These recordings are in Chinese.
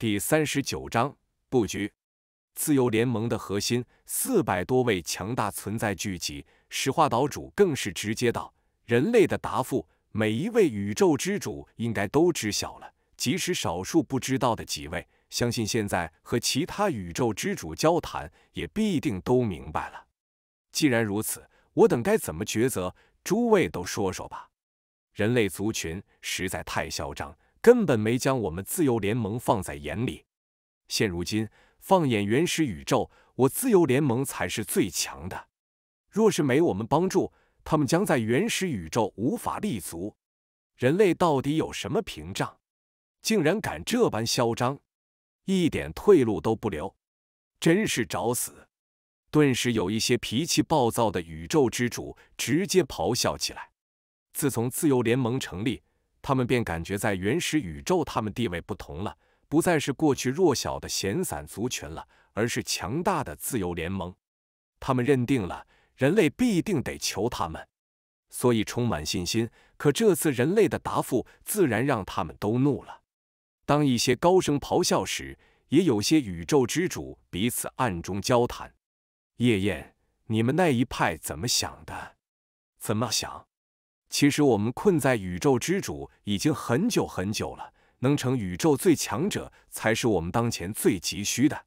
第三十九章布局。自由联盟的核心，四百多位强大存在聚集。石化岛主更是直接道：“人类的答复，每一位宇宙之主应该都知晓了。即使少数不知道的几位，相信现在和其他宇宙之主交谈，也必定都明白了。既然如此，我等该怎么抉择？诸位都说说吧。人类族群实在太嚣张。”根本没将我们自由联盟放在眼里。现如今，放眼原始宇宙，我自由联盟才是最强的。若是没我们帮助，他们将在原始宇宙无法立足。人类到底有什么屏障，竟然敢这般嚣张，一点退路都不留，真是找死！顿时，有一些脾气暴躁的宇宙之主直接咆哮起来。自从自由联盟成立，他们便感觉在原始宇宙，他们地位不同了，不再是过去弱小的闲散族群了，而是强大的自由联盟。他们认定了人类必定得求他们，所以充满信心。可这次人类的答复自然让他们都怒了。当一些高声咆哮时，也有些宇宙之主彼此暗中交谈。夜宴，你们那一派怎么想的？怎么想？其实我们困在宇宙之主已经很久很久了，能成宇宙最强者才是我们当前最急需的。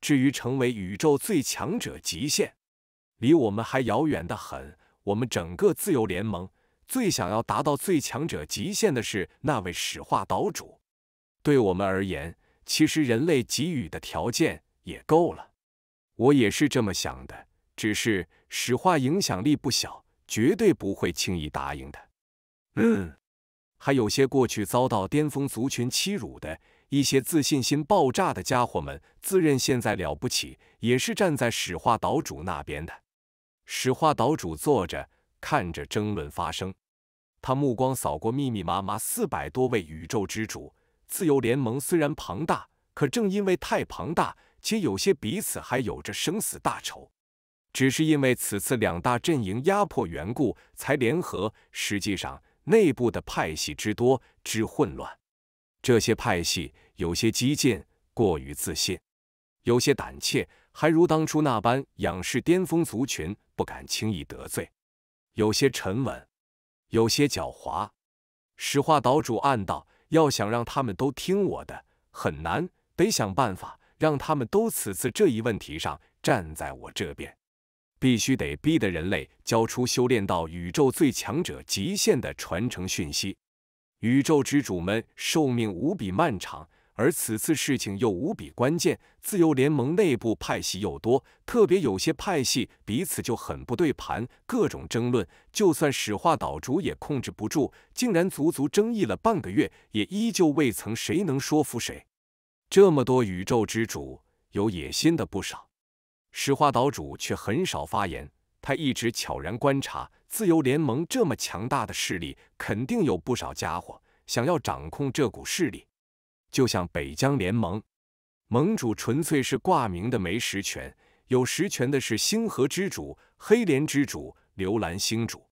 至于成为宇宙最强者极限，离我们还遥远的很。我们整个自由联盟最想要达到最强者极限的是那位史化岛主。对我们而言，其实人类给予的条件也够了。我也是这么想的，只是史化影响力不小。绝对不会轻易答应的。嗯，还有些过去遭到巅峰族群欺辱的一些自信心爆炸的家伙们，自认现在了不起，也是站在史化岛主那边的。史化岛主坐着看着争论发生，他目光扫过密密麻麻四百多位宇宙之主。自由联盟虽然庞大，可正因为太庞大，且有些彼此还有着生死大仇。只是因为此次两大阵营压迫缘故才联合，实际上内部的派系之多之混乱，这些派系有些激进，过于自信；有些胆怯，还如当初那般仰视巅峰族群，不敢轻易得罪；有些沉稳，有些狡猾。石化岛主暗道：要想让他们都听我的，很难，得想办法让他们都此次这一问题上站在我这边。必须得逼得人类交出修炼到宇宙最强者极限的传承讯息。宇宙之主们寿命无比漫长，而此次事情又无比关键。自由联盟内部派系又多，特别有些派系彼此就很不对盘，各种争论，就算始化岛主也控制不住，竟然足足争议了半个月，也依旧未曾谁能说服谁。这么多宇宙之主，有野心的不少。石化岛主却很少发言，他一直悄然观察。自由联盟这么强大的势力，肯定有不少家伙想要掌控这股势力。就像北疆联盟，盟主纯粹是挂名的，没实权。有实权的是星河之主、黑莲之主、流岚星主。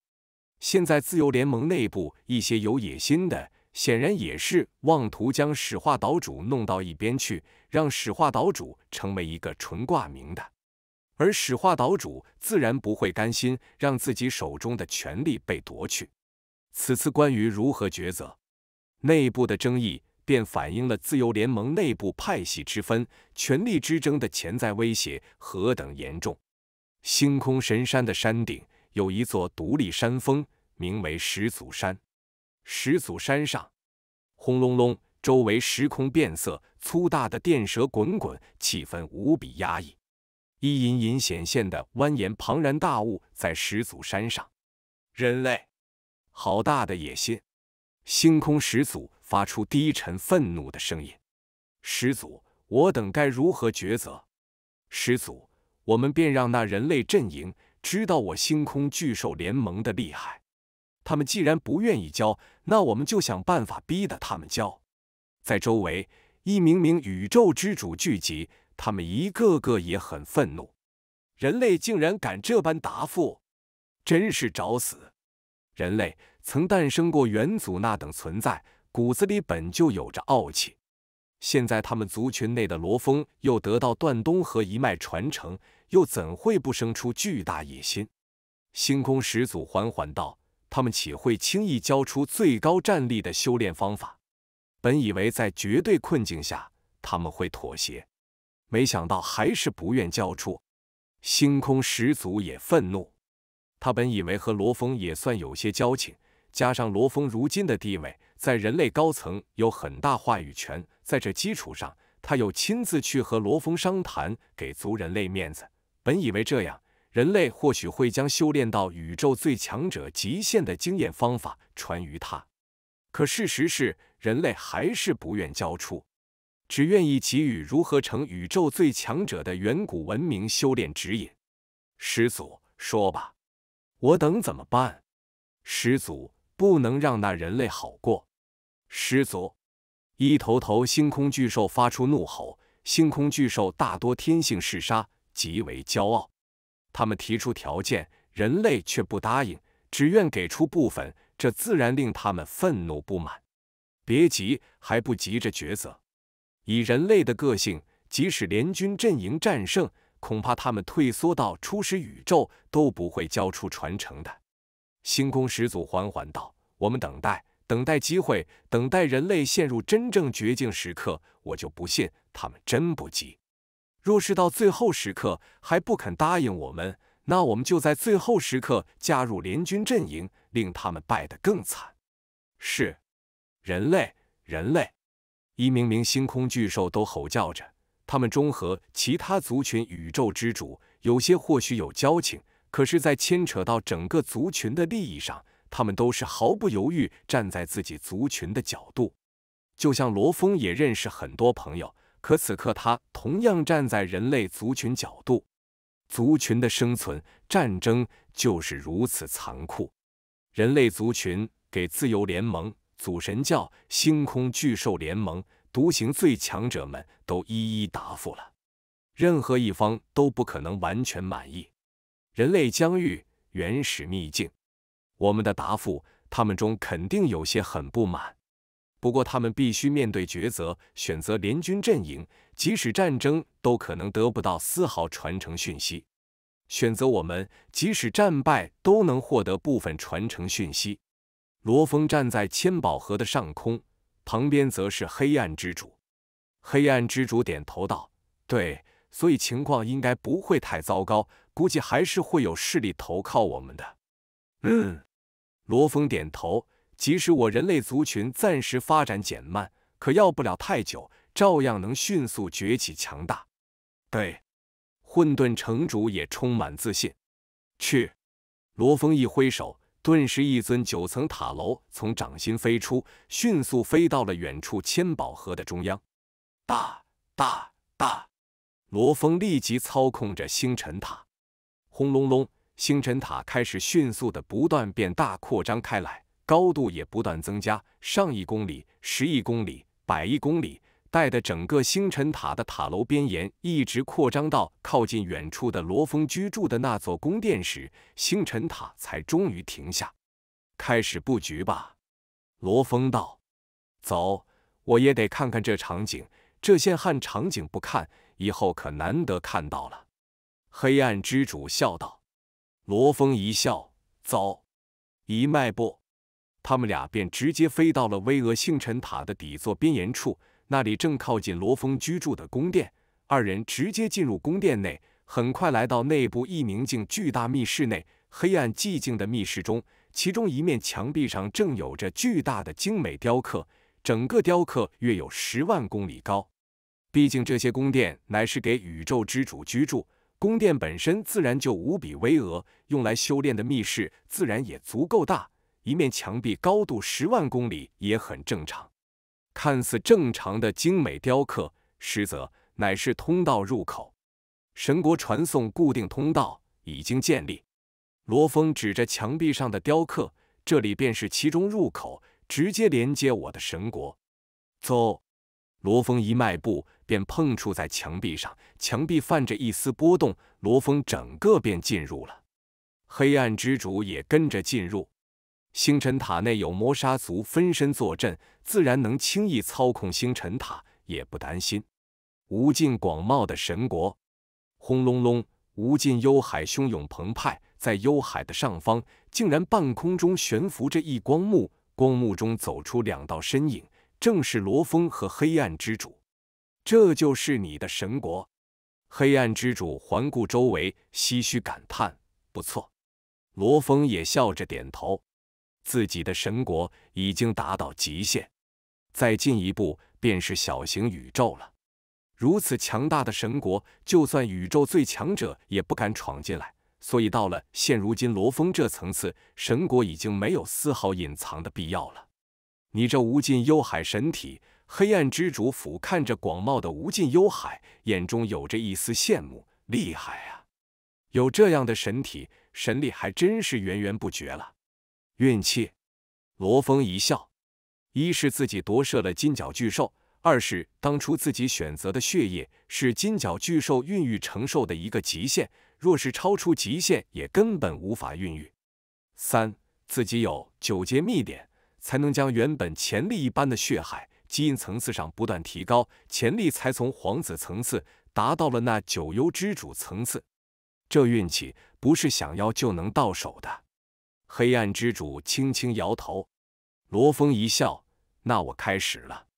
现在自由联盟内部一些有野心的，显然也是妄图将石化岛主弄到一边去，让石化岛主成为一个纯挂名的。而史化岛主自然不会甘心，让自己手中的权力被夺去。此次关于如何抉择，内部的争议便反映了自由联盟内部派系之分、权力之争的潜在威胁何等严重。星空神山的山顶有一座独立山峰，名为始祖山。始祖山上，轰隆隆，周围时空变色，粗大的电蛇滚滚，气氛无比压抑。一隐隐显现的蜿蜒庞然大物在始祖山上，人类，好大的野心！星空始祖发出低沉愤怒的声音。始祖，我等该如何抉择？始祖，我们便让那人类阵营知道我星空巨兽联盟的厉害。他们既然不愿意交，那我们就想办法逼得他们交。在周围，一名名宇宙之主聚集。他们一个个也很愤怒，人类竟然敢这般答复，真是找死！人类曾诞生过元祖那等存在，骨子里本就有着傲气。现在他们族群内的罗峰又得到段东河一脉传承，又怎会不生出巨大野心？星空始祖缓缓道：“他们岂会轻易交出最高战力的修炼方法？本以为在绝对困境下，他们会妥协。”没想到还是不愿交出，星空始祖也愤怒。他本以为和罗峰也算有些交情，加上罗峰如今的地位，在人类高层有很大话语权。在这基础上，他又亲自去和罗峰商谈，给族人类面子。本以为这样，人类或许会将修炼到宇宙最强者极限的经验方法传于他。可事实是，人类还是不愿交出。只愿意给予如何成宇宙最强者的远古文明修炼指引。师祖，说吧，我等怎么办？师祖，不能让那人类好过。师祖，一头头星空巨兽发出怒吼。星空巨兽大多天性嗜杀，极为骄傲。他们提出条件，人类却不答应，只愿给出部分，这自然令他们愤怒不满。别急，还不急着抉择。以人类的个性，即使联军阵营战胜，恐怕他们退缩到初始宇宙都不会交出传承的。星空始祖缓缓道：“我们等待，等待机会，等待人类陷入真正绝境时刻。我就不信他们真不急。若是到最后时刻还不肯答应我们，那我们就在最后时刻加入联军阵营，令他们败得更惨。”是，人类，人类。一名名星空巨兽都吼叫着，他们中和其他族群宇宙之主，有些或许有交情，可是，在牵扯到整个族群的利益上，他们都是毫不犹豫站在自己族群的角度。就像罗峰也认识很多朋友，可此刻他同样站在人类族群角度。族群的生存战争就是如此残酷，人类族群给自由联盟。祖神教、星空巨兽联盟、独行最强者们都一一答复了，任何一方都不可能完全满意。人类疆域、原始秘境，我们的答复，他们中肯定有些很不满。不过他们必须面对抉择，选择联军阵营，即使战争都可能得不到丝毫传承讯息；选择我们，即使战败都能获得部分传承讯息。罗峰站在千宝盒的上空，旁边则是黑暗之主。黑暗之主点头道：“对，所以情况应该不会太糟糕，估计还是会有势力投靠我们的。”“嗯。”罗峰点头：“即使我人类族群暂时发展减慢，可要不了太久，照样能迅速崛起强大。”“对。”混沌城主也充满自信。“去！”罗峰一挥手。顿时，一尊九层塔楼从掌心飞出，迅速飞到了远处千宝盒的中央。大、大、大！罗峰立即操控着星辰塔，轰隆隆，星辰塔开始迅速的不断变大扩张开来，高度也不断增加，上亿公里、十亿公里、百亿公里。带的整个星辰塔的塔楼边沿一直扩张到靠近远处的罗峰居住的那座宫殿时，星辰塔才终于停下。开始布局吧，罗峰道。走，我也得看看这场景。这陷汉场景不看，以后可难得看到了。黑暗之主笑道。罗峰一笑，走。一迈步，他们俩便直接飞到了巍峨星辰塔的底座边沿处。那里正靠近罗峰居住的宫殿，二人直接进入宫殿内，很快来到内部一宁静巨大密室内。黑暗寂静的密室中，其中一面墙壁上正有着巨大的精美雕刻，整个雕刻约有十万公里高。毕竟这些宫殿乃是给宇宙之主居住，宫殿本身自然就无比巍峨，用来修炼的密室自然也足够大，一面墙壁高度十万公里也很正常。看似正常的精美雕刻，实则乃是通道入口。神国传送固定通道已经建立。罗峰指着墙壁上的雕刻，这里便是其中入口，直接连接我的神国。走！罗峰一迈步，便碰触在墙壁上，墙壁泛着一丝波动，罗峰整个便进入了。黑暗之主也跟着进入。星辰塔内有魔杀族分身坐镇，自然能轻易操控星辰塔，也不担心。无尽广袤的神国，轰隆隆，无尽幽海汹涌澎湃，在幽海的上方，竟然半空中悬浮着一光幕，光幕中走出两道身影，正是罗峰和黑暗之主。这就是你的神国？黑暗之主环顾周围，唏嘘感叹：“不错。”罗峰也笑着点头。自己的神国已经达到极限，再进一步便是小型宇宙了。如此强大的神国，就算宇宙最强者也不敢闯进来。所以到了现如今，罗峰这层次，神国已经没有丝毫隐藏的必要了。你这无尽幽海神体，黑暗之主俯瞰着广袤的无尽幽海，眼中有着一丝羡慕。厉害啊！有这样的神体，神力还真是源源不绝了。运气，罗峰一笑。一是自己夺舍了金角巨兽，二是当初自己选择的血液是金角巨兽孕育承受的一个极限，若是超出极限，也根本无法孕育。三，自己有九阶秘典，才能将原本潜力一般的血海基因层次上不断提高，潜力才从皇子层次达到了那九幽之主层次。这运气不是想要就能到手的。黑暗之主轻轻摇头，罗峰一笑：“那我开始了。”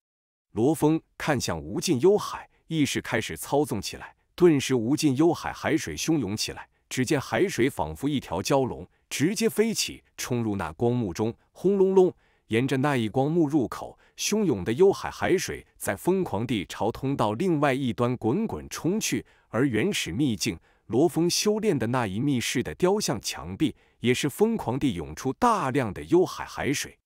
罗峰看向无尽幽海，意识开始操纵起来。顿时，无尽幽海海水汹涌起来。只见海水仿佛一条蛟龙，直接飞起，冲入那光幕中。轰隆隆，沿着那一光幕入口，汹涌的幽海海水在疯狂地朝通道另外一端滚滚冲去。而原始秘境，罗峰修炼的那一密室的雕像墙壁。也是疯狂地涌出大量的幽海海水。